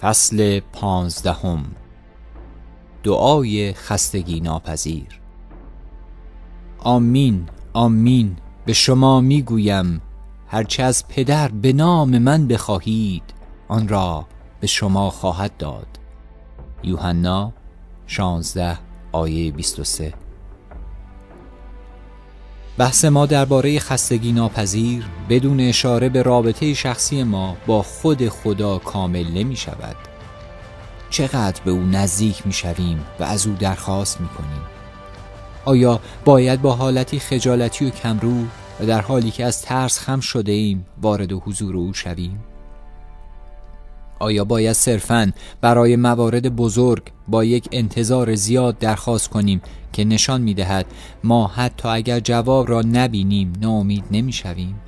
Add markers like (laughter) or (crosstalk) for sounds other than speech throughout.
فصل پانزدهم دعای خستگی ناپذیر آمین آمین به شما میگویم هرچه از پدر به نام من بخواهید آن را به شما خواهد داد یوحنا 16 آیه 23 بحث ما درباره خستگی ناپذیر بدون اشاره به رابطه شخصی ما با خود خدا کامل نمی شود چقدر به او نزدیک می شویم و از او درخواست می کنیم آیا باید با حالتی خجالتی و کمرو و در حالی که از ترس خم شده ایم وارد حضور او شویم؟ آیا باید صرفا برای موارد بزرگ با یک انتظار زیاد درخواست کنیم که نشان می دهد ما حتی اگر جواب را نبینیم ناامید نمی شویم؟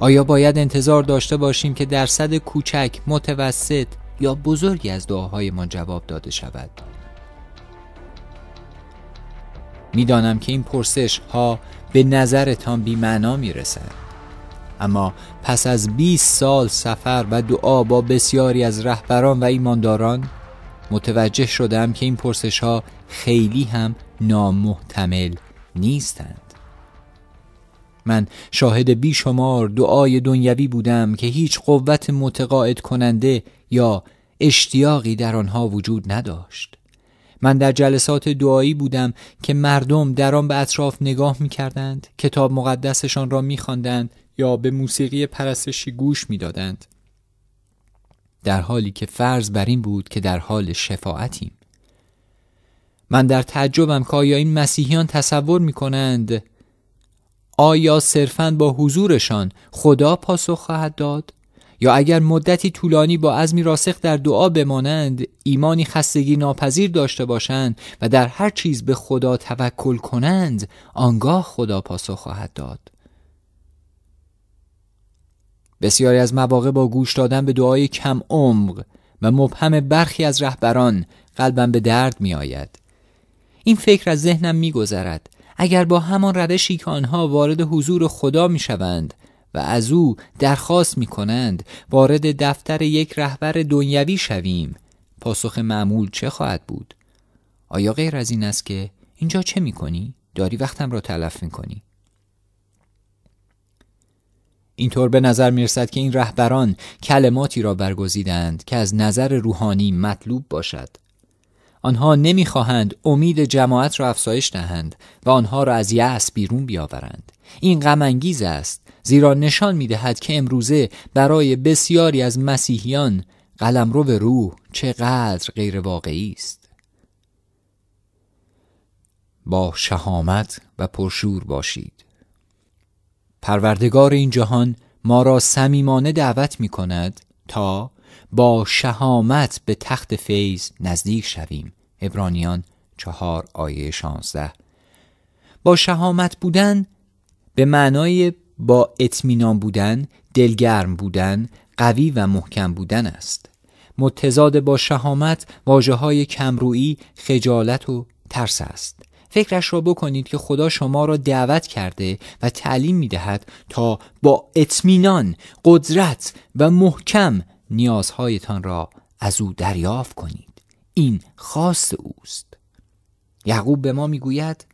آیا باید انتظار داشته باشیم که درصد کوچک، متوسط یا بزرگی از دعاهای ما جواب داده شود؟ میدانم که این پرسش ها به نظرتان معنا می رسد اما پس از 20 سال سفر و دعا با بسیاری از رهبران و ایمانداران متوجه شدم که این پرسش ها خیلی هم نامحتمل نیستند من شاهد بیشمار دعای دنیوی بودم که هیچ قوت متقاعد کننده یا اشتیاقی در آنها وجود نداشت من در جلسات دعایی بودم که مردم در آن به اطراف نگاه می کردند، کتاب مقدسشان را می خواندند، یا به موسیقی پرستشی گوش میدادند در حالی که فرض بر این بود که در حال شفاعتیم من در تعجبم که آیا این مسیحیان تصور می کنند آیا صرفا با حضورشان خدا پاسخ خواهد داد؟ یا اگر مدتی طولانی با عزمی راسخ در دعا بمانند ایمانی خستگی ناپذیر داشته باشند و در هر چیز به خدا توکل کنند آنگاه خدا پاسخ خواهد داد بسیاری از مواقع با گوش دادن به دعای کم عمق و مبهم برخی از رهبران قلبم به درد می آید. این فکر از ذهنم می گذرد. اگر با همان روشی که آنها وارد حضور خدا می شوند و از او درخواست می کنند وارد دفتر یک رهبر دنیوی شویم پاسخ معمول چه خواهد بود؟ آیا غیر از این است که اینجا چه می کنی؟ داری وقتم را تلف می کنی؟ اینطور به نظر میرسد که این رهبران کلماتی را برگزیدند که از نظر روحانی مطلوب باشد آنها نمیخواهند امید جماعت را افزایش دهند و آنها را از یأس بیرون بیاورند این غم انگیز است زیرا نشان دهد که امروزه برای بسیاری از مسیحیان قلمرو به روح چقدر غیر واقعی است با شهامت و پرشور باشید پروردگار این جهان ما را صمیمانه دعوت می کند تا با شهامت به تخت فیض نزدیک شویم ابرانیان چهار آیه 16 با شهامت بودن به معنای با اطمینان بودن دلگرم بودن قوی و محکم بودن است متضاد با شهامت واجه های کمرویی خجالت و ترس است فکرش را بکنید که خدا شما را دعوت کرده و تعلیم می دهد تا با اطمینان، قدرت و محکم نیازهایتان را از او دریافت کنید. این خاص اوست. یعقوب به ما میگوید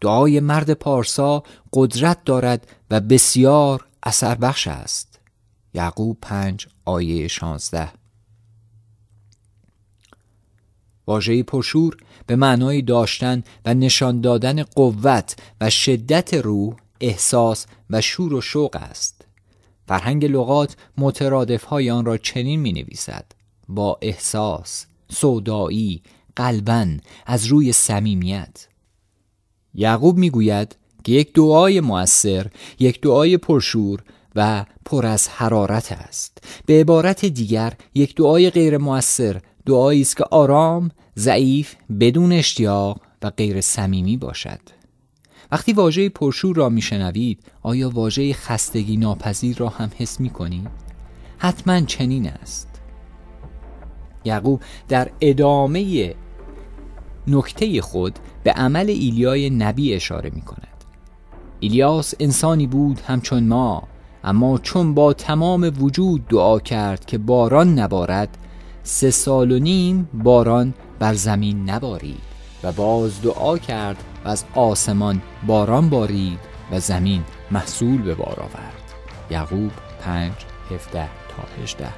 دعای مرد پارسا قدرت دارد و بسیار اثر بخش است. یعقوب 5 آیه 16 واژه پشور به معنای داشتن و نشان دادن قوت و شدت روح، احساس و شور و شوق است. فرهنگ لغات مترادف های آن را چنین می نویسد. با احساس، سودایی، قلبن، از روی صمیمیت. یعقوب می گوید که یک دعای موثر یک دعای پرشور و پر از حرارت است. به عبارت دیگر یک دعای غیر مؤثر دعایی است که آرام ضعیف بدون اشتیاق و غیر صمیمی باشد وقتی واژه پرشور را میشنوید آیا واژه خستگی ناپذیر را هم حس می کنید؟ حتما چنین است یعقوب در ادامه نکته خود به عمل ایلیای نبی اشاره می کند ایلیاس انسانی بود همچون ما اما چون با تمام وجود دعا کرد که باران نبارد سه سال و نیم باران بر زمین نبارید و باز دعا کرد و از آسمان باران بارید و زمین محصول به بار آورد یعقوب 5 17 تا 18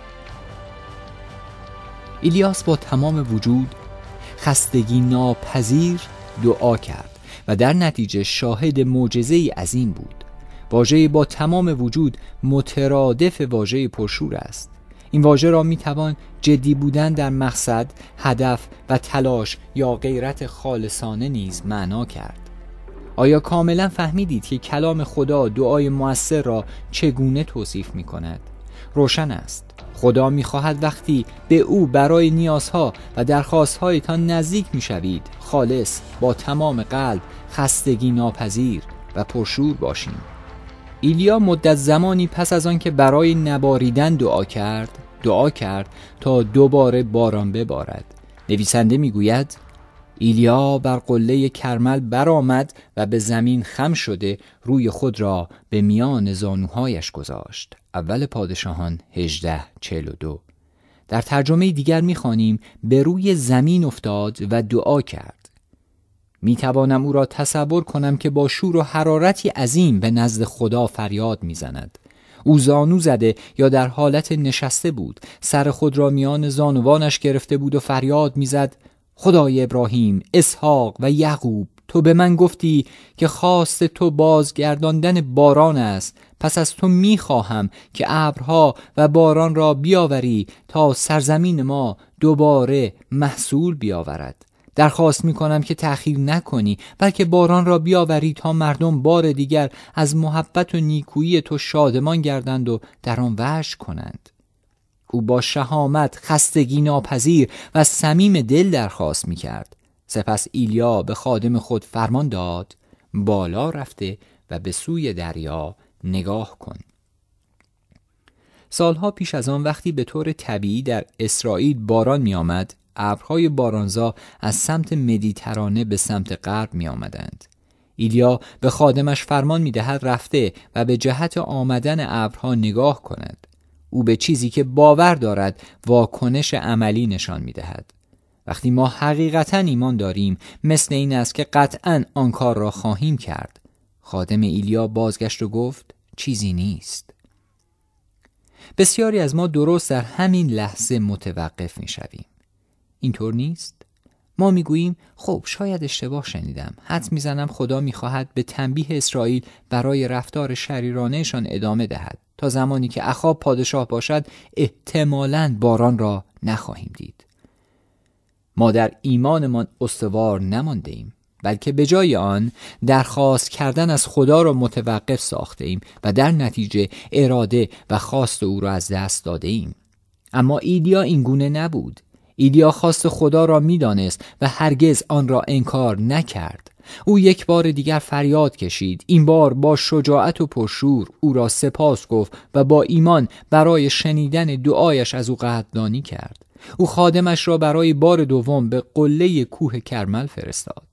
ایلیاس با تمام وجود خستگی ناپذیر دعا کرد و در نتیجه شاهد معجزه این بود واژه با تمام وجود مترادف واژه پرشور است این واژه را می توان جدی بودن در مقصد، هدف و تلاش یا غیرت خالصانه نیز معنا کرد. آیا کاملا فهمیدید که کلام خدا دعای موثر را چگونه توصیف می کند؟ روشن است. خدا می خواهد وقتی به او برای نیازها و درخواستهایتان نزدیک می شوید خالص با تمام قلب خستگی ناپذیر و پرشور باشیم. ایلیا مدت زمانی پس از آن که برای نباریدن دعا کرد دعا کرد تا دوباره باران ببارد نویسنده میگوید ایلیا بر قله کرمل برآمد و به زمین خم شده روی خود را به میان زانوهایش گذاشت اول پادشاهان 1842 در ترجمه دیگر میخوانیم به روی زمین افتاد و دعا کرد می توانم او را تصور کنم که با شور و حرارتی عظیم به نزد خدا فریاد می او زانو زده یا در حالت نشسته بود سر خود را میان زانوانش گرفته بود و فریاد میزد خدای ابراهیم اسحاق و یعقوب تو به من گفتی که خواست تو بازگرداندن باران است پس از تو میخواهم که ابرها و باران را بیاوری تا سرزمین ما دوباره محصول بیاورد درخواست می کنم که تأخیر نکنی بلکه باران را بیاوری تا مردم بار دیگر از محبت و نیکویی تو شادمان گردند و در آن وش کنند او با شهامت خستگی ناپذیر و صمیم دل درخواست می کرد سپس ایلیا به خادم خود فرمان داد بالا رفته و به سوی دریا نگاه کن سالها پیش از آن وقتی به طور طبیعی در اسرائیل باران می آمد ابرهای بارانزا از سمت مدیترانه به سمت غرب می آمدند. ایلیا به خادمش فرمان می دهد رفته و به جهت آمدن ابرها نگاه کند. او به چیزی که باور دارد واکنش عملی نشان می دهد. وقتی ما حقیقتا ایمان داریم مثل این است که قطعا آن کار را خواهیم کرد. خادم ایلیا بازگشت و گفت چیزی نیست. بسیاری از ما درست در همین لحظه متوقف می شویم. اینطور نیست ما میگوییم خب شاید اشتباه شنیدم حد میزنم خدا میخواهد به تنبیه اسرائیل برای رفتار شریرانهشان ادامه دهد تا زمانی که اخاب پادشاه باشد احتمالا باران را نخواهیم دید ما در ایمانمان استوار نمانده ایم بلکه به جای آن درخواست کردن از خدا را متوقف ساخته ایم و در نتیجه اراده و خواست او را از دست داده ایم اما ایدیا اینگونه نبود ایلیا خواست خدا را میدانست و هرگز آن را انکار نکرد او یک بار دیگر فریاد کشید این بار با شجاعت و پرشور او را سپاس گفت و با ایمان برای شنیدن دعایش از او قدردانی کرد او خادمش را برای بار دوم به قله کوه کرمل فرستاد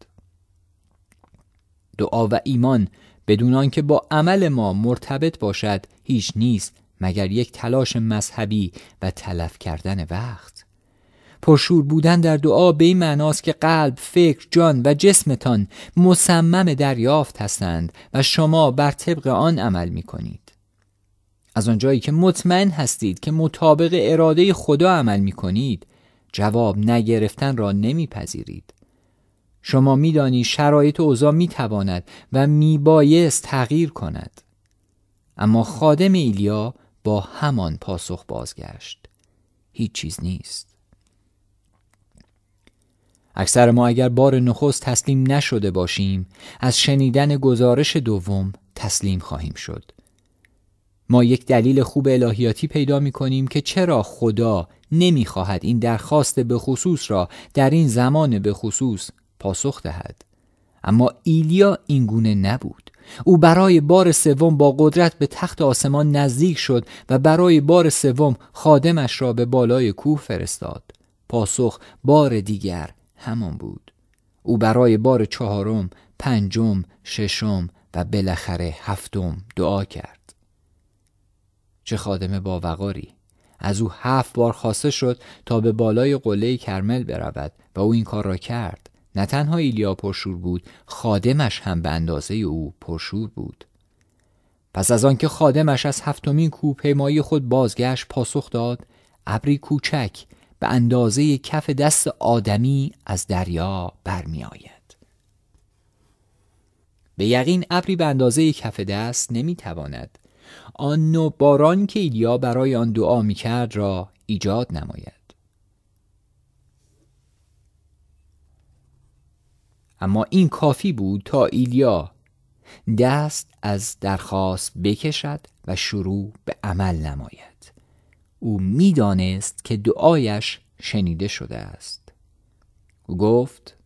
دعا و ایمان بدون آنکه با عمل ما مرتبط باشد هیچ نیست مگر یک تلاش مذهبی و تلف کردن وقت پرشور بودن در دعا به این معناست که قلب، فکر، جان و جسمتان مصمم دریافت هستند و شما بر طبق آن عمل می کنید. از آنجایی که مطمئن هستید که مطابق اراده خدا عمل می کنید جواب نگرفتن را نمیپذیرید. شما میدانی شرایط اوضاع می تواند و می بایست تغییر کند. اما خادم ایلیا با همان پاسخ بازگشت. هیچ چیز نیست. اکثر ما اگر بار نخست تسلیم نشده باشیم از شنیدن گزارش دوم تسلیم خواهیم شد ما یک دلیل خوب الهیاتی پیدا می کنیم که چرا خدا نمی خواهد این درخواست به خصوص را در این زمان به خصوص پاسخ دهد اما ایلیا اینگونه نبود او برای بار سوم با قدرت به تخت آسمان نزدیک شد و برای بار سوم خادمش را به بالای کوه فرستاد پاسخ بار دیگر همان بود او برای بار چهارم پنجم ششم و بالاخره هفتم دعا کرد چه خادم با وقاری از او هفت بار خواسته شد تا به بالای قله کرمل برود و او این کار را کرد نه تنها ایلیا پرشور بود خادمش هم به اندازه او پرشور بود پس از آنکه خادمش از هفتمین کوپیمایی خود بازگشت پاسخ داد ابری کوچک به اندازه کف دست آدمی از دریا آید به یقین ابری به اندازه کف دست تواند آن نوع باران که ایلیا برای آن دعا کرد را ایجاد نماید اما این کافی بود تا ایلیا دست از درخواست بکشد و شروع به عمل نماید او میدانست که دعایش شنیده شده است او گفت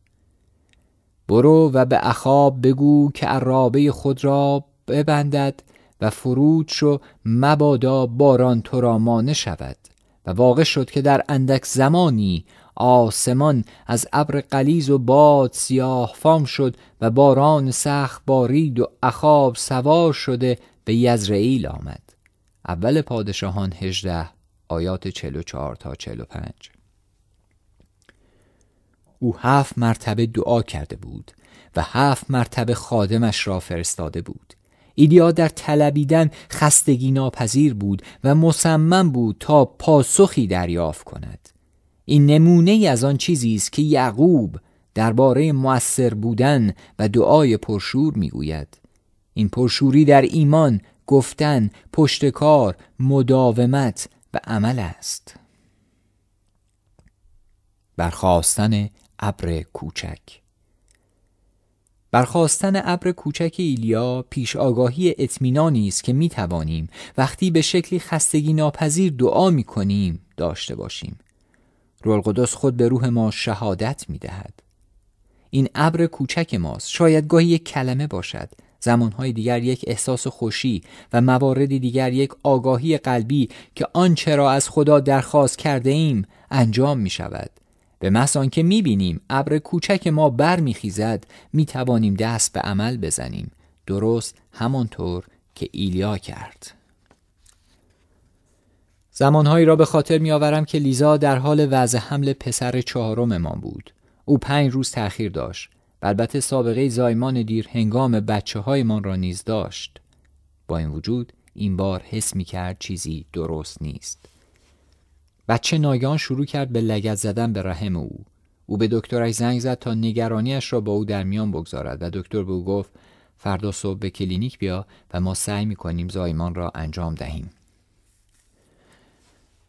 برو و به اخاب بگو که عرابه خود را ببندد و فرود شو مبادا باران تو را مانع شود و واقع شد که در اندک زمانی آسمان از ابر قلیز و باد سیاه فام شد و باران سخت بارید و اخاب سوار شده به یزرعیل آمد اول پادشاهان هجده آیات 44 تا 45 او هفت مرتبه دعا کرده بود و هفت مرتبه خادمش را فرستاده بود ایدیا در طلبیدن خستگی ناپذیر بود و مصمم بود تا پاسخی دریافت کند این نمونه ای از آن چیزی است که یعقوب درباره موثر بودن و دعای پرشور میگوید این پرشوری در ایمان گفتن پشتکار مداومت به عمل است برخواستن ابر کوچک برخواستن ابر کوچک ایلیا پیش آگاهی اطمینانی است که می وقتی به شکلی خستگی ناپذیر دعا می داشته باشیم روح خود به روح ما شهادت می این ابر کوچک ماست شاید گاهی یک کلمه باشد زمانهای دیگر یک احساس خوشی و مواردی دیگر یک آگاهی قلبی که آنچه را از خدا درخواست کرده ایم انجام می شود. به محض آنکه می بینیم ابر کوچک ما بر می خیزد می توانیم دست به عمل بزنیم. درست همانطور که ایلیا کرد. زمانهایی را به خاطر آورم که لیزا در حال وضع حمل پسر چهارممان بود. او پنج روز تأخیر داشت. البته سابقه زایمان دیر هنگام بچه هایمان را نیز داشت با این وجود این بار حس می کرد چیزی درست نیست بچه ناگهان شروع کرد به لگت زدن به رحم او او به دکترش زنگ زد تا نگرانیش را با او در میان بگذارد و دکتر به او گفت فردا صبح به کلینیک بیا و ما سعی می کنیم زایمان را انجام دهیم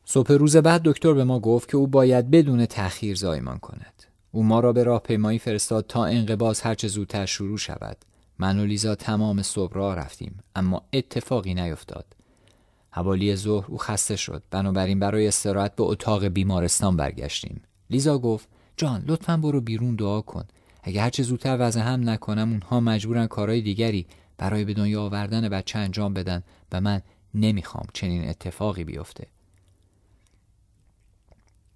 صبح روز بعد دکتر به ما گفت که او باید بدون تأخیر زایمان کند او ما را به راهپیمایی فرستاد تا انقباز هرچه زودتر شروع شود من و لیزا تمام صبح را رفتیم اما اتفاقی نیفتاد حوالی ظهر او خسته شد بنابراین برای استراحت به اتاق بیمارستان برگشتیم لیزا گفت جان لطفا برو بیرون دعا کن اگر هرچه زودتر وضع هم نکنم اونها مجبورن کارهای دیگری برای به دنیا آوردن بچه انجام بدن و من نمیخوام چنین اتفاقی بیفته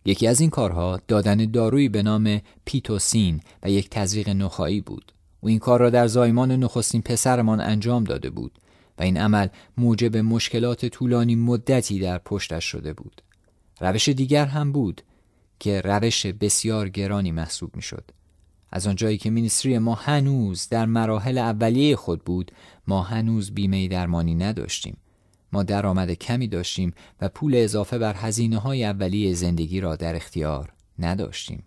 یکی از این کارها دادن دارویی به نام پیتوسین و یک تزریق نخایی بود او این کار را در زایمان نخستین پسرمان انجام داده بود و این عمل موجب مشکلات طولانی مدتی در پشتش شده بود روش دیگر هم بود که روش بسیار گرانی محسوب می شد. از آنجایی که مینیستری ما هنوز در مراحل اولیه خود بود ما هنوز بیمه درمانی نداشتیم ما درآمد کمی داشتیم و پول اضافه بر هزینه های اولیه زندگی را در اختیار نداشتیم.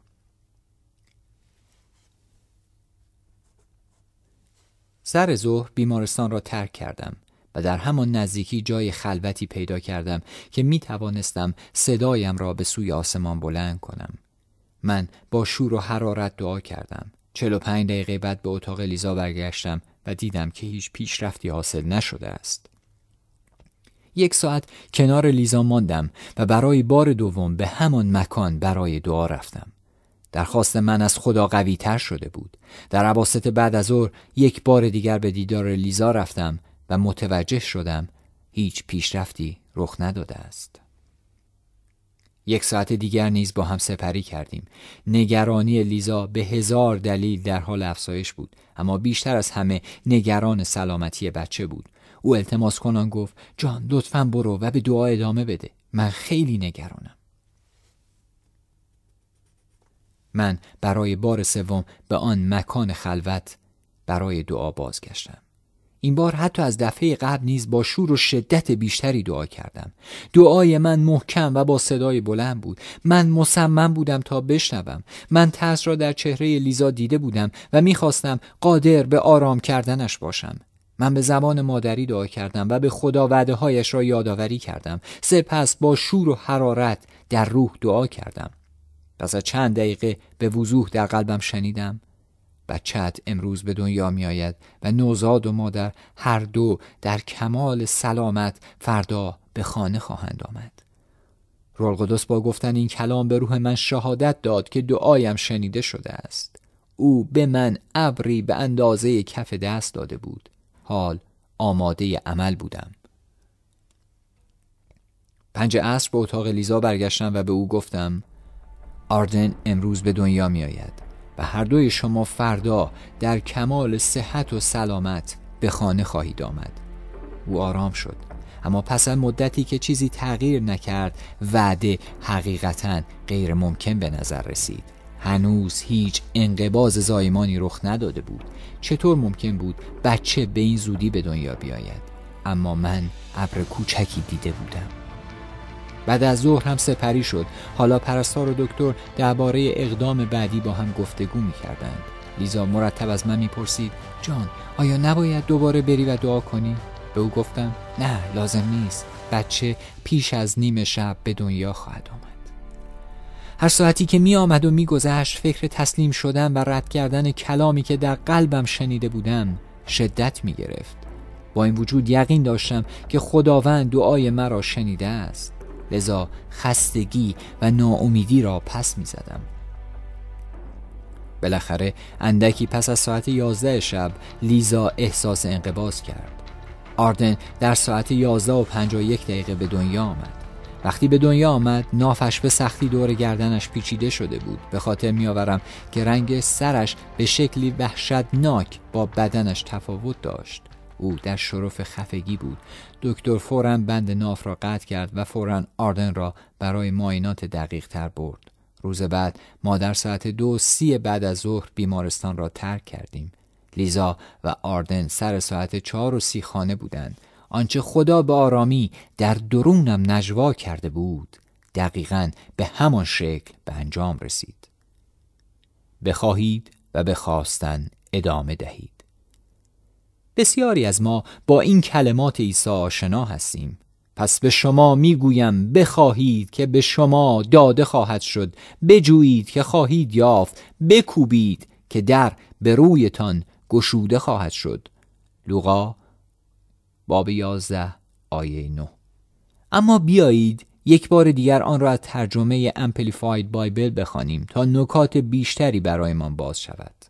سر ظهر بیمارستان را ترک کردم و در همان نزدیکی جای خلوتی پیدا کردم که می توانستم صدایم را به سوی آسمان بلند کنم. من با شور و حرارت دعا کردم. پنج دقیقه بعد به اتاق لیزا برگشتم و دیدم که هیچ پیشرفتی حاصل نشده است. یک ساعت کنار لیزا ماندم و برای بار دوم به همان مکان برای دعا رفتم درخواست من از خدا قوی تر شده بود در عواست بعد از ظهر یک بار دیگر به دیدار لیزا رفتم و متوجه شدم هیچ پیشرفتی رخ نداده است یک ساعت دیگر نیز با هم سپری کردیم نگرانی لیزا به هزار دلیل در حال افزایش بود اما بیشتر از همه نگران سلامتی بچه بود او التماس کنان گفت جان لطفا برو و به دعا ادامه بده من خیلی نگرانم من برای بار سوم به آن مکان خلوت برای دعا بازگشتم این بار حتی از دفعه قبل نیز با شور و شدت بیشتری دعا کردم دعای من محکم و با صدای بلند بود من مصمم بودم تا بشنوم من ترس را در چهره لیزا دیده بودم و میخواستم قادر به آرام کردنش باشم من به زبان مادری دعا کردم و به خدا وعده هایش را یادآوری کردم سپس با شور و حرارت در روح دعا کردم پس از چند دقیقه به وضوح در قلبم شنیدم بچت امروز به دنیا می آید و نوزاد و مادر هر دو در کمال سلامت فردا به خانه خواهند آمد رول با گفتن این کلام به روح من شهادت داد که دعایم شنیده شده است او به من ابری به اندازه کف دست داده بود حال آماده عمل بودم پنج عصر به اتاق لیزا برگشتم و به او گفتم آردن امروز به دنیا می آید و هر دوی شما فردا در کمال صحت و سلامت به خانه خواهید آمد او آرام شد اما پس از مدتی که چیزی تغییر نکرد وعده حقیقتا غیر ممکن به نظر رسید هنوز هیچ انقباز زایمانی رخ نداده بود چطور ممکن بود بچه به این زودی به دنیا بیاید اما من ابر کوچکی دیده بودم بعد از ظهر هم سپری شد حالا پرستار و دکتر درباره اقدام بعدی با هم گفتگو می کردند لیزا مرتب از من پرسید، جان آیا نباید دوباره بری و دعا کنی به او گفتم نه لازم نیست بچه پیش از نیم شب به دنیا خواهد آمد هر ساعتی که می آمد و میگذشت فکر تسلیم شدن و رد کردن کلامی که در قلبم شنیده بودم شدت می گرفت. با این وجود یقین داشتم که خداوند دعای مرا شنیده است لذا خستگی و ناامیدی را پس می زدم. بالاخره اندکی پس از ساعت 11 شب لیزا احساس انقباز کرد آردن در ساعت 11 و 51 دقیقه به دنیا آمد وقتی به دنیا آمد نافش به سختی دور گردنش پیچیده شده بود به خاطر میآورم که رنگ سرش به شکلی وحشتناک با بدنش تفاوت داشت او در شرف خفگی بود دکتر فورا بند ناف را قطع کرد و فورا آردن را برای ماینات دقیق تر برد روز بعد ما در ساعت دو سی بعد از ظهر بیمارستان را ترک کردیم لیزا و آردن سر ساعت چهار و سی خانه بودند آنچه خدا به آرامی در درونم نجوا کرده بود دقیقا به همان شکل به انجام رسید بخواهید و به خواستن ادامه دهید بسیاری از ما با این کلمات عیسی آشنا هستیم پس به شما میگویم بخواهید که به شما داده خواهد شد بجویید که خواهید یافت بکوبید که در به رویتان گشوده خواهد شد لوقا باب 11 آیه 9 اما بیایید یک بار دیگر آن را از ترجمه امپلیفاید بایبل بخوانیم تا نکات بیشتری برایمان باز شود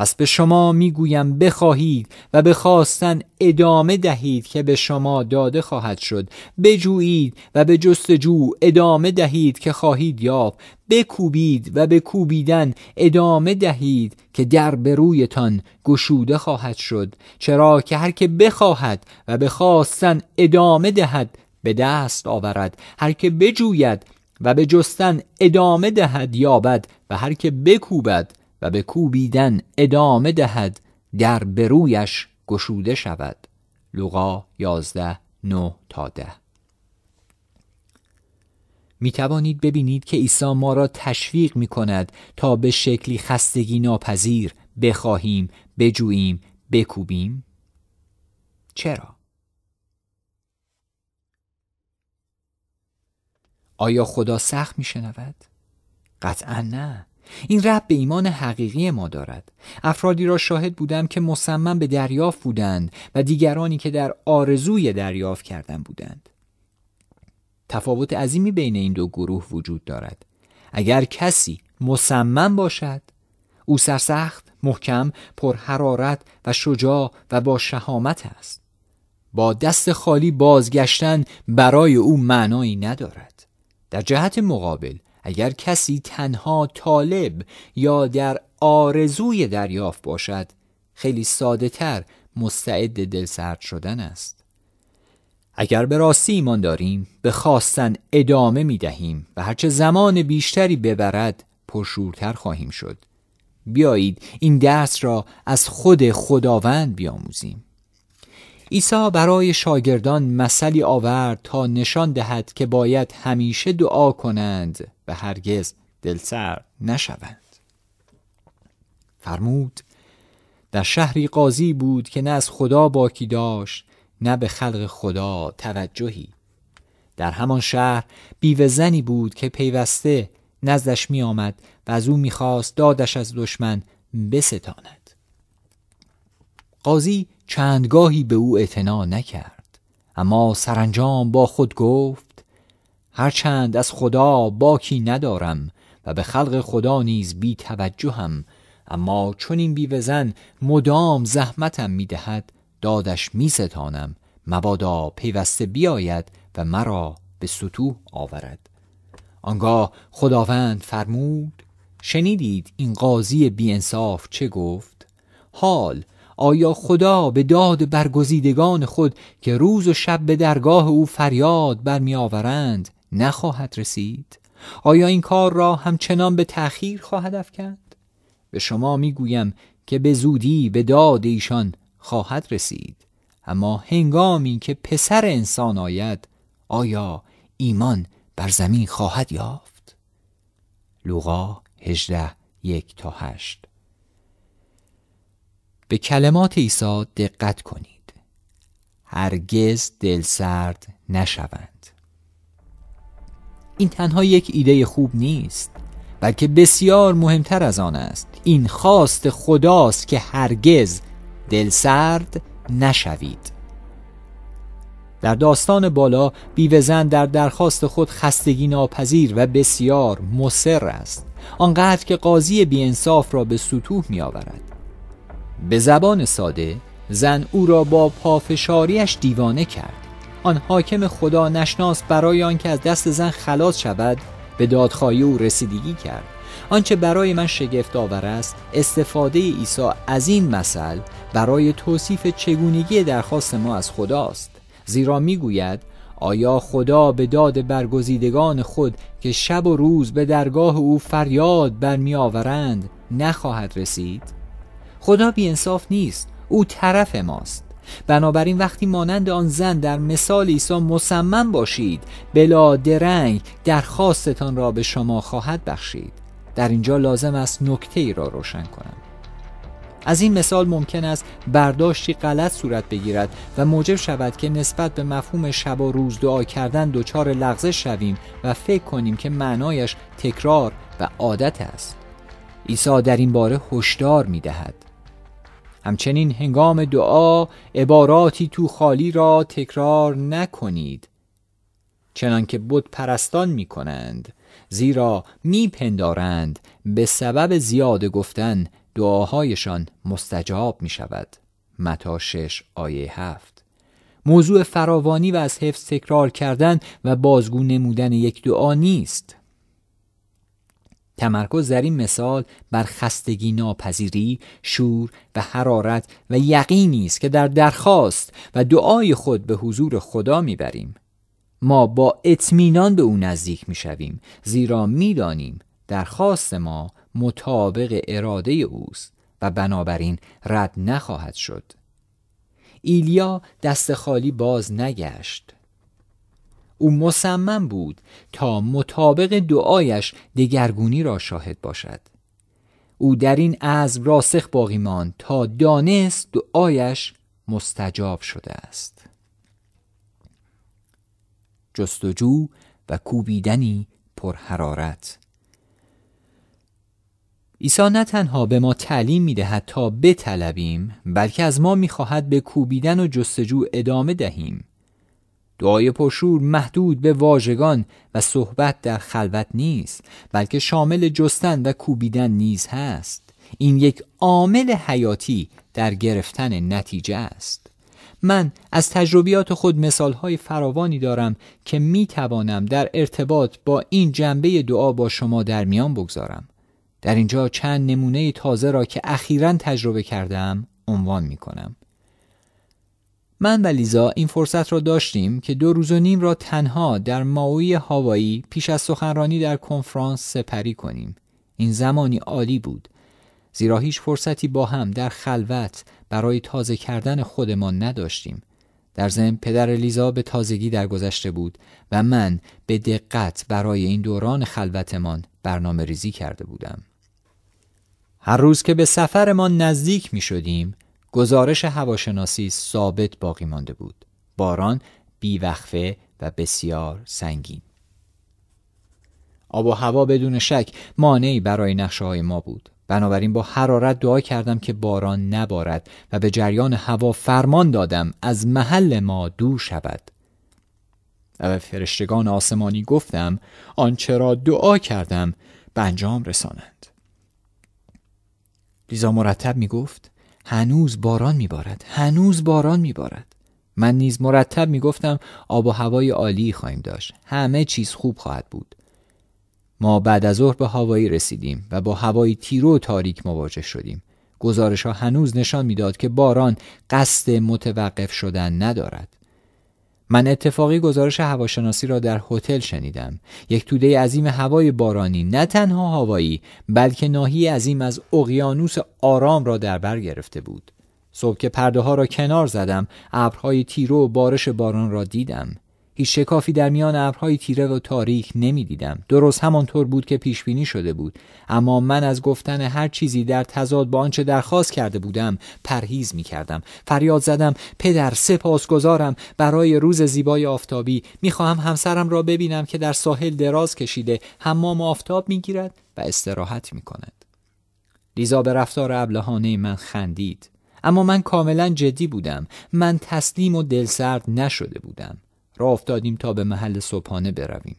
پس به شما میگویم بخواهید و به خواستن ادامه دهید که به شما داده خواهد شد بجویید و به جستجو ادامه دهید که خواهید یافت بکوبید و به کوبیدن ادامه دهید که در به رویتان گشوده خواهد شد چرا که هر که بخواهد و به خواستن ادامه دهد به دست آورد هر که بجوید و به جستن ادامه دهد یابد و هر که بکوبد و به کوبیدن ادامه دهد در برویش گشوده شود لوقا 11 9 تا 10 می توانید ببینید که عیسی ما را تشویق می کند تا به شکلی خستگی ناپذیر بخواهیم بجوییم بکوبیم چرا آیا خدا سخت می شنود؟ قطعا نه این رب به ایمان حقیقی ما دارد افرادی را شاهد بودم که مصمم به دریافت بودند و دیگرانی که در آرزوی دریافت کردن بودند تفاوت عظیمی بین این دو گروه وجود دارد اگر کسی مصمم باشد او سرسخت محکم پرحرارت و شجاع و با شهامت است با دست خالی بازگشتن برای او معنایی ندارد در جهت مقابل اگر کسی تنها طالب یا در آرزوی دریافت باشد خیلی ساده تر مستعد دلسرد شدن است اگر به راستی ایمان داریم به خواستن ادامه می دهیم و هرچه زمان بیشتری ببرد پرشورتر خواهیم شد بیایید این درس را از خود خداوند بیاموزیم عیسی برای شاگردان مثلی آورد تا نشان دهد که باید همیشه دعا کنند به هرگز دلسر نشوند فرمود در شهری قاضی بود که نه از خدا باکی داشت نه به خلق خدا توجهی در همان شهر بیوه زنی بود که پیوسته نزدش می آمد و از او میخواست دادش از دشمن بستاند قاضی چندگاهی به او اعتنا نکرد اما سرانجام با خود گفت هرچند از خدا باکی ندارم و به خلق خدا نیز بی هم اما چون این بیوزن مدام زحمتم میدهد دادش میستانم مبادا پیوسته بیاید و مرا به سطوح آورد آنگاه خداوند فرمود شنیدید این قاضی بیانصاف چه گفت حال آیا خدا به داد برگزیدگان خود که روز و شب به درگاه او فریاد برمیآورند نخواهد رسید آیا این کار را همچنان به تأخیر خواهد افکند به شما میگویم که به زودی به داد ایشان خواهد رسید اما هنگامی که پسر انسان آید آیا ایمان بر زمین خواهد یافت لوقا 18 یک تا 8 به کلمات عیسی دقت کنید هرگز دل سرد نشوند این تنها یک ایده خوب نیست بلکه بسیار مهمتر از آن است این خواست خداست که هرگز دلسرد نشوید در داستان بالا بیوزن در درخواست خود خستگی ناپذیر و بسیار مصر است آنقدر که قاضی بیانصاف را به سطوح می آورد به زبان ساده زن او را با پافشاریش دیوانه کرد آن حاکم خدا نشناس برای آنکه از دست زن خلاص شود به دادخواهی او رسیدگی کرد آنچه برای من شگفت آور است استفاده عیسی از این مثل برای توصیف چگونگی درخواست ما از خداست زیرا میگوید آیا خدا به داد برگزیدگان خود که شب و روز به درگاه او فریاد برمیآورند نخواهد رسید خدا بیانصاف نیست او طرف ماست بنابراین وقتی مانند آن زن در مثال عیسی مصمم باشید بلا درنگ درخواستتان را به شما خواهد بخشید در اینجا لازم است نکته ای را روشن کنم از این مثال ممکن است برداشتی غلط صورت بگیرد و موجب شود که نسبت به مفهوم شب و روز دعا کردن دچار لغزش شویم و فکر کنیم که معنایش تکرار و عادت است عیسی در این باره هشدار می همچنین هنگام دعا عباراتی تو خالی را تکرار نکنید چنانکه بت پرستان می کنند زیرا میپندارند به سبب زیاد گفتن دعاهایشان مستجاب می شود متا شش آیه هفت موضوع فراوانی و از حفظ تکرار کردن و بازگو نمودن یک دعا نیست تمرکز در این مثال بر خستگی ناپذیری، شور و حرارت و یقینی است که در درخواست و دعای خود به حضور خدا میبریم. ما با اطمینان به او نزدیک میشویم زیرا میدانیم درخواست ما مطابق اراده اوست و بنابراین رد نخواهد شد. ایلیا دست خالی باز نگشت او مصمم بود تا مطابق دعایش دگرگونی را شاهد باشد او در این از راسخ باقی ماند تا دانست دعایش مستجاب شده است جستجو و کوبیدنی پر حرارت عیسی نه تنها به ما تعلیم می دهد تا بطلبیم بلکه از ما می خواهد به کوبیدن و جستجو ادامه دهیم دعای پرشور محدود به واژگان و صحبت در خلوت نیست بلکه شامل جستن و کوبیدن نیز هست این یک عامل حیاتی در گرفتن نتیجه است من از تجربیات خود مثالهای فراوانی دارم که می توانم در ارتباط با این جنبه دعا با شما در میان بگذارم در اینجا چند نمونه تازه را که اخیرا تجربه کردم عنوان می کنم من و لیزا این فرصت را داشتیم که دو روز و نیم را تنها در ماوی هاوایی پیش از سخنرانی در کنفرانس سپری کنیم. این زمانی عالی بود. زیرا هیچ فرصتی با هم در خلوت برای تازه کردن خودمان نداشتیم. در ضمن پدر لیزا به تازگی درگذشته بود و من به دقت برای این دوران خلوتمان برنامه ریزی کرده بودم. هر روز که به سفرمان نزدیک می شدیم گزارش هواشناسی ثابت باقی مانده بود. باران بیوقفه و بسیار سنگین. آب و هوا بدون شک مانعی برای نقشه های ما بود. بنابراین با حرارت دعا کردم که باران نبارد و به جریان هوا فرمان دادم از محل ما دور شود. و به فرشتگان آسمانی گفتم آنچه را دعا کردم به انجام رسانند. لیزا مرتب می گفت هنوز باران میبارد هنوز باران میبارد من نیز مرتب میگفتم آب و هوای عالی خواهیم داشت همه چیز خوب خواهد بود ما بعد از ظهر به هوایی رسیدیم و با هوایی تیرو و تاریک مواجه شدیم گزارش ها هنوز نشان میداد که باران قصد متوقف شدن ندارد من اتفاقی گزارش هواشناسی را در هتل شنیدم یک توده عظیم هوای بارانی نه تنها هوایی بلکه ناحیه عظیم از اقیانوس آرام را در بر گرفته بود صبح که پرده ها را کنار زدم ابرهای تیرو و بارش باران را دیدم هیچ شکافی در میان ابرهای تیره و تاریک نمیدیدم درست همانطور بود که پیش بینی شده بود اما من از گفتن هر چیزی در تضاد با آنچه درخواست کرده بودم پرهیز می کردم فریاد زدم پدر سپاسگزارم برای روز زیبای آفتابی خواهم همسرم را ببینم که در ساحل دراز کشیده حمام آفتاب گیرد و استراحت می کند لیزا به رفتار ابلهانه من خندید اما من کاملا جدی بودم من تسلیم و دلسرد نشده بودم را افتادیم تا به محل صبحانه برویم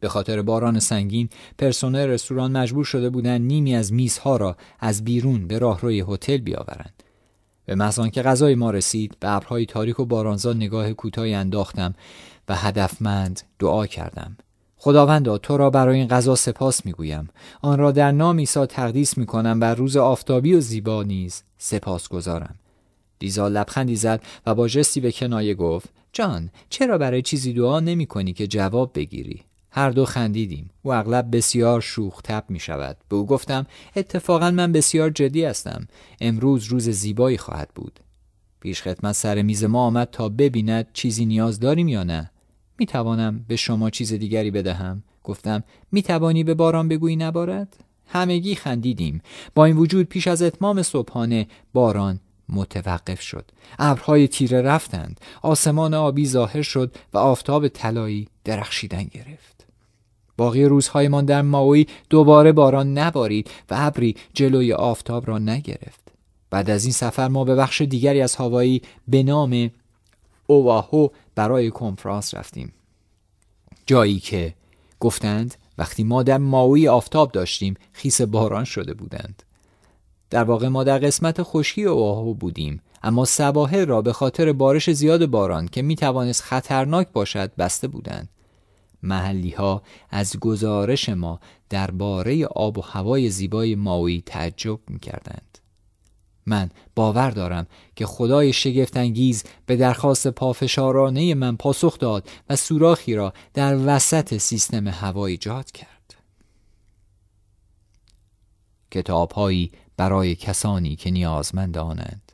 به خاطر باران سنگین پرسنل رستوران مجبور شده بودند نیمی از میزها را از بیرون به راهروی هتل بیاورند به محض که غذای ما رسید به ابرهای تاریک و بارانزا نگاه کوتاهی انداختم و هدفمند دعا کردم خداوندا تو را برای این غذا سپاس میگویم آن را در نام عیسی تقدیس میکنم و روز آفتابی و زیبا نیز سپاس گذارم لیزا لبخندی زد و با جستی به کنایه گفت جان چرا برای چیزی دعا نمی کنی که جواب بگیری؟ هر دو خندیدیم او اغلب بسیار تب می شود به او گفتم اتفاقا من بسیار جدی هستم امروز روز زیبایی خواهد بود پیش خدمت سر میز ما آمد تا ببیند چیزی نیاز داریم یا نه می توانم به شما چیز دیگری بدهم گفتم می توانی به باران بگویی نبارد همگی خندیدیم با این وجود پیش از اتمام صبحانه باران متوقف شد ابرهای تیره رفتند آسمان آبی ظاهر شد و آفتاب طلایی درخشیدن گرفت باقی روزهایمان در ماوی دوباره باران نبارید و ابری جلوی آفتاب را نگرفت بعد از این سفر ما به بخش دیگری از هاوایی به نام اوواهو برای کنفرانس رفتیم جایی که گفتند وقتی ما در ماوی آفتاب داشتیم خیس باران شده بودند در واقع ما در قسمت خشکی اوآهو بودیم اما سواحل را به خاطر بارش زیاد باران که می توانست خطرناک باشد بسته بودند محلی ها از گزارش ما درباره آب و هوای زیبای ماوی تعجب می کردند. من باور دارم که خدای شگفتانگیز به درخواست پافشارانه من پاسخ داد و سوراخی را در وسط سیستم هوا ایجاد کرد. کتابهایی برای کسانی که نیازمند آنند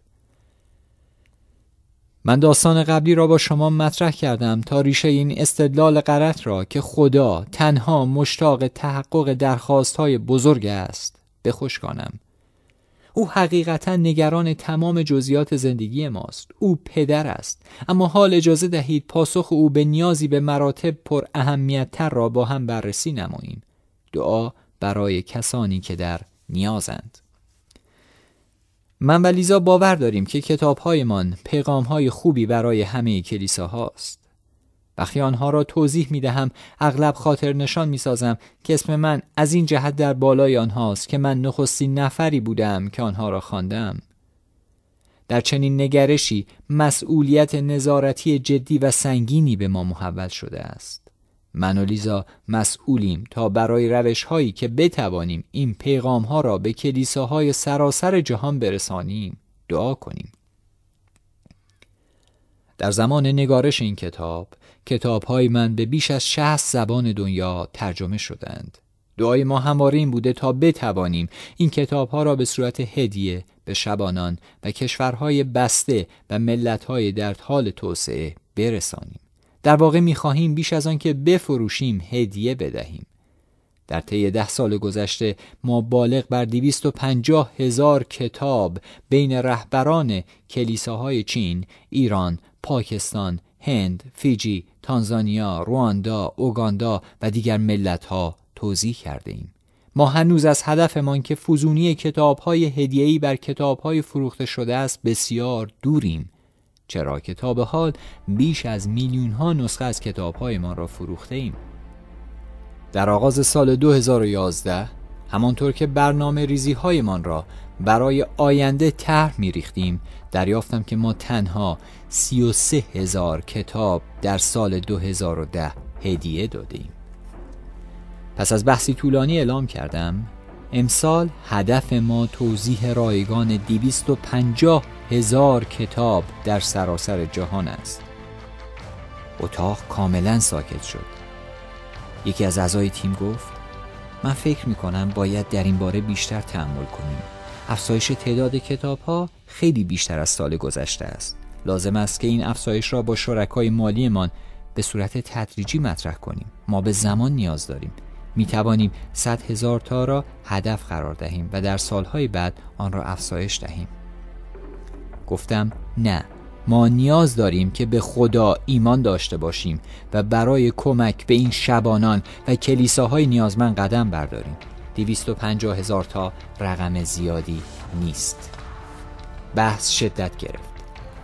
من داستان قبلی را با شما مطرح کردم تا ریشه این استدلال غلط را که خدا تنها مشتاق تحقق درخواست های بزرگ است کنم او حقیقتا نگران تمام جزیات زندگی ماست او پدر است اما حال اجازه دهید پاسخ او به نیازی به مراتب پر تر را با هم بررسی نماییم دعا برای کسانی که در نیازند من و لیزا باور داریم که کتابهایمان پیغامهای خوبی برای همه کلیساهاست. هاست. وقتی آنها را توضیح می دهم اغلب خاطر نشان می سازم که اسم من از این جهت در بالای آنهاست که من نخستین نفری بودم که آنها را خواندم. در چنین نگرشی مسئولیت نظارتی جدی و سنگینی به ما محول شده است. من و لیزا مسئولیم تا برای روش هایی که بتوانیم این پیغام ها را به کلیساهای سراسر جهان برسانیم دعا کنیم در زمان نگارش این کتاب کتاب های من به بیش از شهست زبان دنیا ترجمه شدند دعای ما همواره این بوده تا بتوانیم این کتاب ها را به صورت هدیه به شبانان و کشورهای بسته و ملت های در حال توسعه برسانیم در واقع خواهیم بیش از آنکه بفروشیم هدیه بدهیم در طی ده سال گذشته ما بالغ بر پنجاه هزار کتاب بین رهبران کلیساهای چین، ایران، پاکستان، هند، فیجی، تانزانیا، رواندا، اوگاندا و دیگر ملتها توضیح کرده ایم. ما هنوز از هدفمان که فزونی کتابهای هدیه‌ای بر کتابهای فروخته شده است بسیار دوریم. چرا که تا به حال بیش از میلیون ها نسخه از کتاب های ما را فروخته ایم. در آغاز سال 2011 همانطور که برنامه ریزی هایمان را برای آینده تر می ریختیم دریافتم که ما تنها 33 هزار کتاب در سال 2010 هدیه دادیم. پس از بحثی طولانی اعلام کردم امسال هدف ما توضیح رایگان 250 هزار کتاب در سراسر جهان است اتاق کاملا ساکت شد یکی از اعضای تیم گفت من فکر می کنم باید در این باره بیشتر تحمل کنیم افزایش تعداد کتاب ها خیلی بیشتر از سال گذشته است لازم است که این افزایش را با شرکای مالیمان به صورت تدریجی مطرح کنیم ما به زمان نیاز داریم می توانیم 100 هزار تا را هدف قرار دهیم و در سالهای بعد آن را افزایش دهیم گفتم نه ما نیاز داریم که به خدا ایمان داشته باشیم و برای کمک به این شبانان و کلیساهای نیازمند قدم برداریم 250 هزار تا رقم زیادی نیست بحث شدت گرفت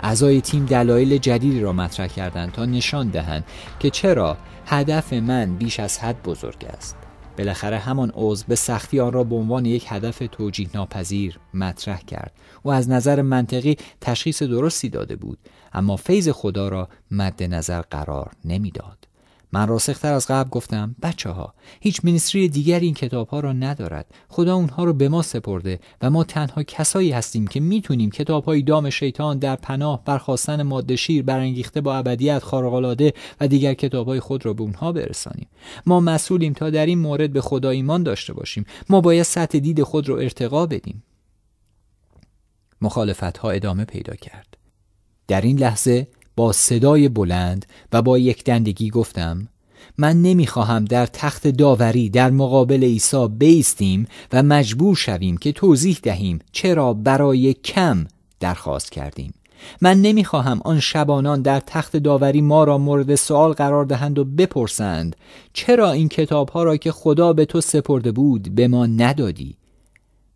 اعضای تیم دلایل جدیدی را مطرح کردند تا نشان دهند که چرا هدف من بیش از حد بزرگ است بالاخره همان عضو به سختی آن را به عنوان یک هدف توجیه ناپذیر مطرح کرد و از نظر منطقی تشخیص درستی داده بود اما فیض خدا را مد نظر قرار نمیداد. من راسختر از قبل گفتم بچه ها هیچ مینیستری دیگر این کتاب ها را ندارد خدا اونها را به ما سپرده و ما تنها کسایی هستیم که میتونیم کتاب های دام شیطان در پناه برخواستن ماده شیر برانگیخته با ابدیت خارقالعاده و دیگر کتاب های خود را به اونها برسانیم ما مسئولیم تا در این مورد به خدا ایمان داشته باشیم ما باید سطح دید خود را ارتقا بدیم مخالفت ها ادامه پیدا کرد در این لحظه با صدای بلند و با یک دندگی گفتم من نمیخواهم در تخت داوری در مقابل عیسی بیستیم و مجبور شویم که توضیح دهیم چرا برای کم درخواست کردیم من نمیخواهم آن شبانان در تخت داوری ما را مورد سوال قرار دهند و بپرسند چرا این کتاب ها را که خدا به تو سپرده بود به ما ندادی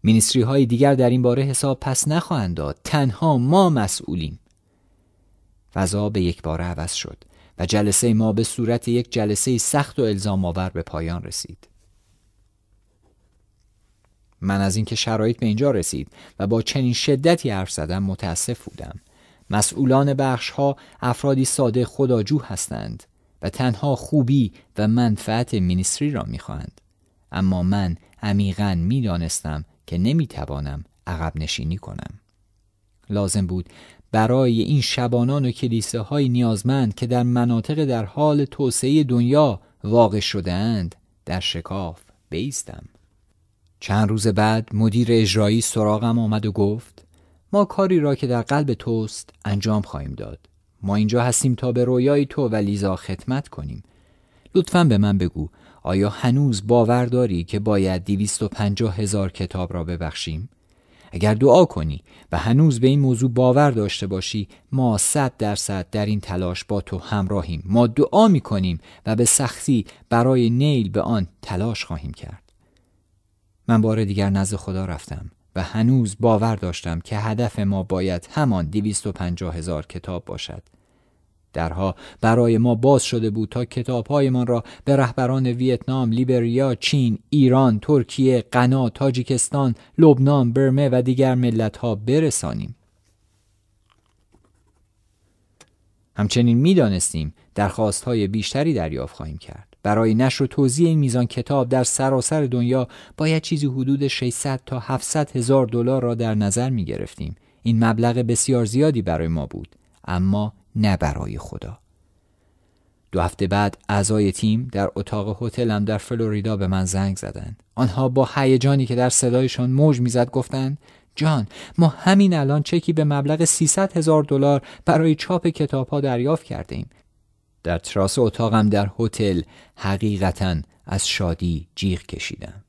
مینیستری های دیگر در این باره حساب پس نخواهند داد تنها ما مسئولیم فضا به یک بار عوض شد و جلسه ما به صورت یک جلسه سخت و الزام آور به پایان رسید. من از اینکه شرایط به اینجا رسید و با چنین شدتی حرف زدم متاسف بودم. مسئولان بخش ها افرادی ساده خداجو هستند و تنها خوبی و منفعت مینیستری را میخواهند. اما من عمیقا میدانستم که نمیتوانم عقب نشینی کنم. لازم بود برای این شبانان و کلیسه های نیازمند که در مناطق در حال توسعه دنیا واقع شدهاند در شکاف بیستم چند روز بعد مدیر اجرایی سراغم آمد و گفت ما کاری را که در قلب توست انجام خواهیم داد ما اینجا هستیم تا به رویای تو و لیزا خدمت کنیم لطفا به من بگو آیا هنوز باور داری که باید 250 هزار کتاب را ببخشیم؟ اگر دعا کنی و هنوز به این موضوع باور داشته باشی ما صد درصد در این تلاش با تو همراهیم ما دعا می کنیم و به سختی برای نیل به آن تلاش خواهیم کرد من بار دیگر نزد خدا رفتم و هنوز باور داشتم که هدف ما باید همان 250 هزار کتاب باشد درها برای ما باز شده بود تا کتابهایمان را به رهبران ویتنام، لیبریا، چین، ایران، ترکیه، غنا، تاجیکستان، لبنان، برمه و دیگر ملتها برسانیم. همچنین میدانستیم درخواست های بیشتری دریافت خواهیم کرد. برای نشر و توزیع این میزان کتاب در سراسر دنیا باید چیزی حدود 600 تا 700 هزار دلار را در نظر می گرفتیم. این مبلغ بسیار زیادی برای ما بود. اما نه برای خدا دو هفته بعد اعضای تیم در اتاق هتلم در فلوریدا به من زنگ زدند آنها با هیجانی که در صدایشان موج میزد گفتند جان ما همین الان چکی به مبلغ 300 هزار دلار برای چاپ کتاب ها دریافت کرده ایم. در تراس اتاقم در هتل حقیقتا از شادی جیغ کشیدم.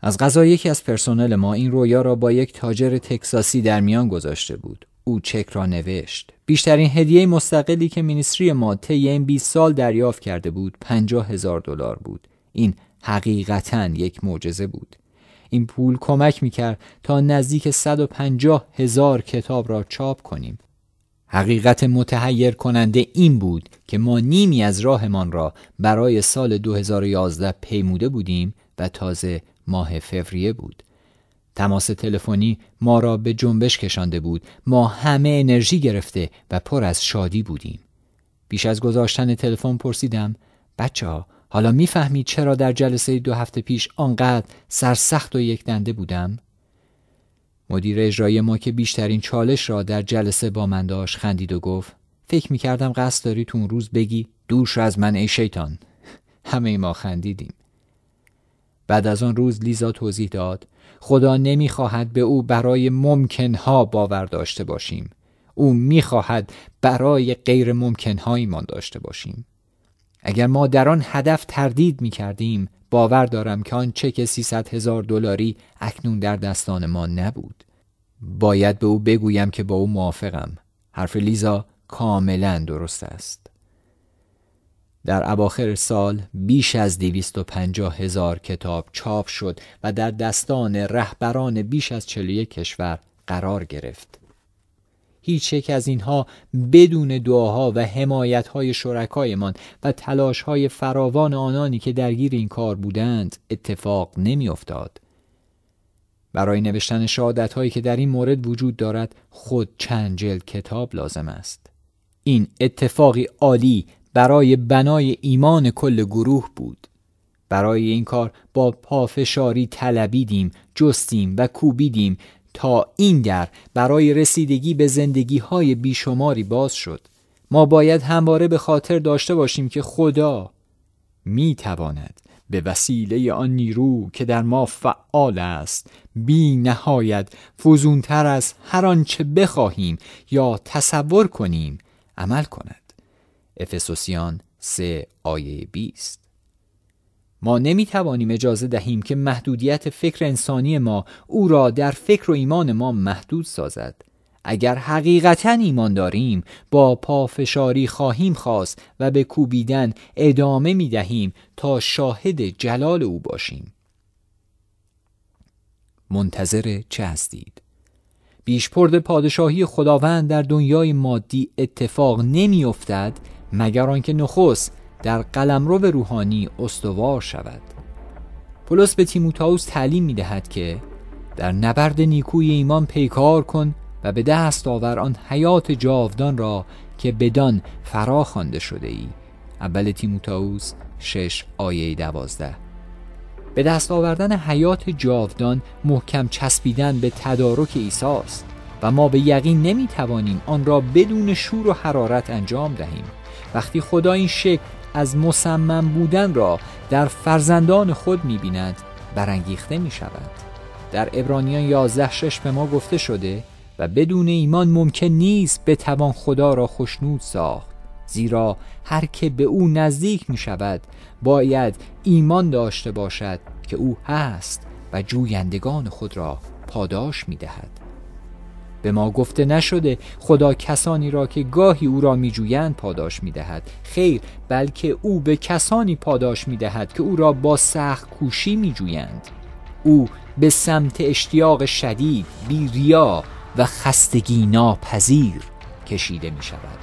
از غذا یکی از پرسنل ما این رویا را با یک تاجر تکساسی در میان گذاشته بود. او چک را نوشت بیشترین هدیه مستقلی که مینیستری ما طی این 20 سال دریافت کرده بود 50 هزار دلار بود این حقیقتا یک معجزه بود این پول کمک میکرد تا نزدیک 150 هزار کتاب را چاپ کنیم حقیقت متحیر کننده این بود که ما نیمی از راهمان را برای سال 2011 پیموده بودیم و تازه ماه فوریه بود تماس تلفنی ما را به جنبش کشانده بود ما همه انرژی گرفته و پر از شادی بودیم بیش از گذاشتن تلفن پرسیدم بچه ها حالا میفهمید چرا در جلسه دو هفته پیش آنقدر سرسخت و یک دنده بودم مدیر اجرایی ما که بیشترین چالش را در جلسه با من داشت خندید و گفت فکر میکردم قصد داری تو اون روز بگی دوش از من ای شیطان (laughs) همه ما خندیدیم بعد از آن روز لیزا توضیح داد خدا نمیخواهد به او برای ممکنها باور داشته باشیم او میخواهد برای غیر ممکنها ایمان داشته باشیم اگر ما در آن هدف تردید می کردیم باور دارم که آن چک 300 هزار دلاری اکنون در دستان ما نبود باید به او بگویم که با او موافقم حرف لیزا کاملا درست است در اواخر سال بیش از 250 هزار کتاب چاپ شد و در دستان رهبران بیش از 41 کشور قرار گرفت. هیچ یک از اینها بدون دعاها و حمایتهای شرکایمان و تلاشهای فراوان آنانی که درگیر این کار بودند اتفاق نمیافتاد. برای نوشتن شهادت هایی که در این مورد وجود دارد خود چند جلد کتاب لازم است. این اتفاقی عالی برای بنای ایمان کل گروه بود برای این کار با پافشاری طلبیدیم جستیم و کوبیدیم تا این در برای رسیدگی به زندگی های بیشماری باز شد ما باید همواره به خاطر داشته باشیم که خدا می به وسیله آن نیرو که در ما فعال است بی نهایت فزونتر از هر آنچه بخواهیم یا تصور کنیم عمل کند افسوسیان 3 آیه 20 ما نمی توانیم اجازه دهیم که محدودیت فکر انسانی ما او را در فکر و ایمان ما محدود سازد اگر حقیقتا ایمان داریم با پافشاری خواهیم خواست و به کوبیدن ادامه می دهیم تا شاهد جلال او باشیم منتظر چه هستید؟ بیشپرد پادشاهی خداوند در دنیای مادی اتفاق نمی افتد مگر آنکه نخست در قلمرو روحانی استوار شود پولس به تیموتائوس تعلیم می دهد که در نبرد نیکوی ایمان پیکار کن و به دست آور آن حیات جاودان را که بدان فرا خوانده شده ای اول تیموتائوس 6 آیه 12 به دست آوردن حیات جاودان محکم چسبیدن به تدارک عیسی و ما به یقین نمی توانیم آن را بدون شور و حرارت انجام دهیم وقتی خدا این شکل از مصمم بودن را در فرزندان خود می برانگیخته می شود در ابرانیان 11 شش به ما گفته شده و بدون ایمان ممکن نیست توان خدا را خشنود ساخت زیرا هر که به او نزدیک می شود باید ایمان داشته باشد که او هست و جویندگان خود را پاداش می دهد به ما گفته نشده خدا کسانی را که گاهی او را میجویند پاداش میدهد خیر بلکه او به کسانی پاداش میدهد که او را با سخت کوشی میجویند او به سمت اشتیاق شدید بی ریا و خستگی ناپذیر کشیده می شود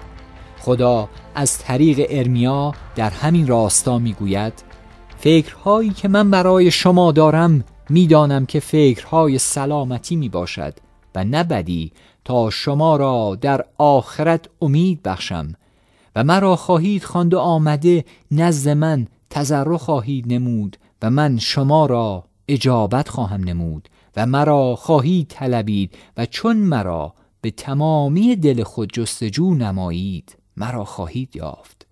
خدا از طریق ارمیا در همین راستا می گوید فکرهایی که من برای شما دارم میدانم که فکرهای سلامتی می باشد و نه تا شما را در آخرت امید بخشم و مرا خواهید خواند آمده نزد من تذرع خواهید نمود و من شما را اجابت خواهم نمود و مرا خواهید طلبید و چون مرا به تمامی دل خود جستجو نمایید مرا خواهید یافت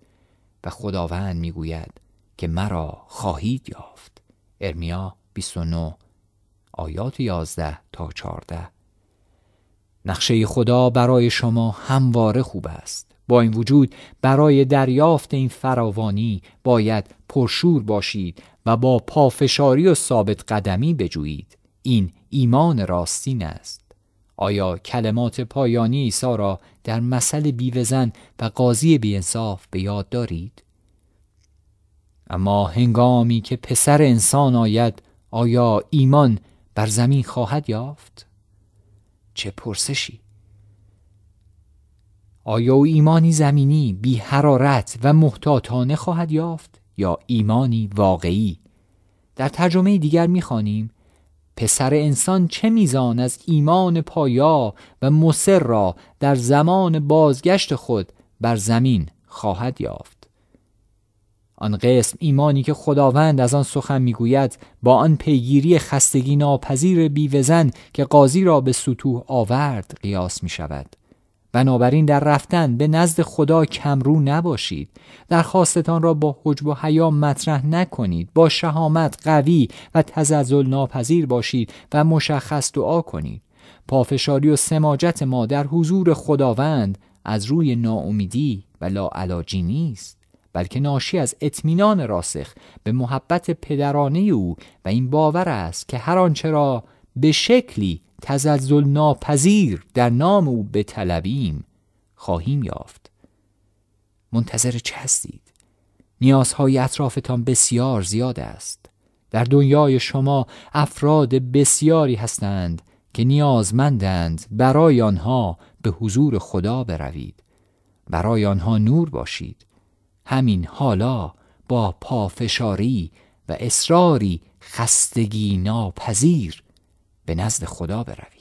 و خداوند میگوید که مرا خواهید یافت ارمیا 29 آیات 11 تا 14 نقشه خدا برای شما همواره خوب است با این وجود برای دریافت این فراوانی باید پرشور باشید و با پافشاری و ثابت قدمی بجویید این ایمان راستین است آیا کلمات پایانی عیسی را در مسئله بیوزن و قاضی بیانصاف به یاد دارید اما هنگامی که پسر انسان آید آیا ایمان بر زمین خواهد یافت چه پرسشی آیا او ایمانی زمینی بی حرارت و محتاطانه خواهد یافت یا ایمانی واقعی در ترجمه دیگر میخوانیم پسر انسان چه میزان از ایمان پایا و مصر را در زمان بازگشت خود بر زمین خواهد یافت آن قسم ایمانی که خداوند از آن سخن میگوید با آن پیگیری خستگی ناپذیر بیوزن که قاضی را به سطوح آورد قیاس می شود. بنابراین در رفتن به نزد خدا کمرو نباشید درخواستتان را با حجب و حیا مطرح نکنید با شهامت قوی و تزلزل ناپذیر باشید و مشخص دعا کنید پافشاری و سماجت ما در حضور خداوند از روی ناامیدی و لاعلاجی نیست بلکه ناشی از اطمینان راسخ به محبت پدرانه او و این باور است که هر آنچه را به شکلی تزلزل ناپذیر در نام او بطلبیم خواهیم یافت منتظر چه هستید نیازهای اطرافتان بسیار زیاد است در دنیای شما افراد بسیاری هستند که نیازمندند برای آنها به حضور خدا بروید برای آنها نور باشید همین حالا با پافشاری و اصراری خستگی ناپذیر به نزد خدا برد.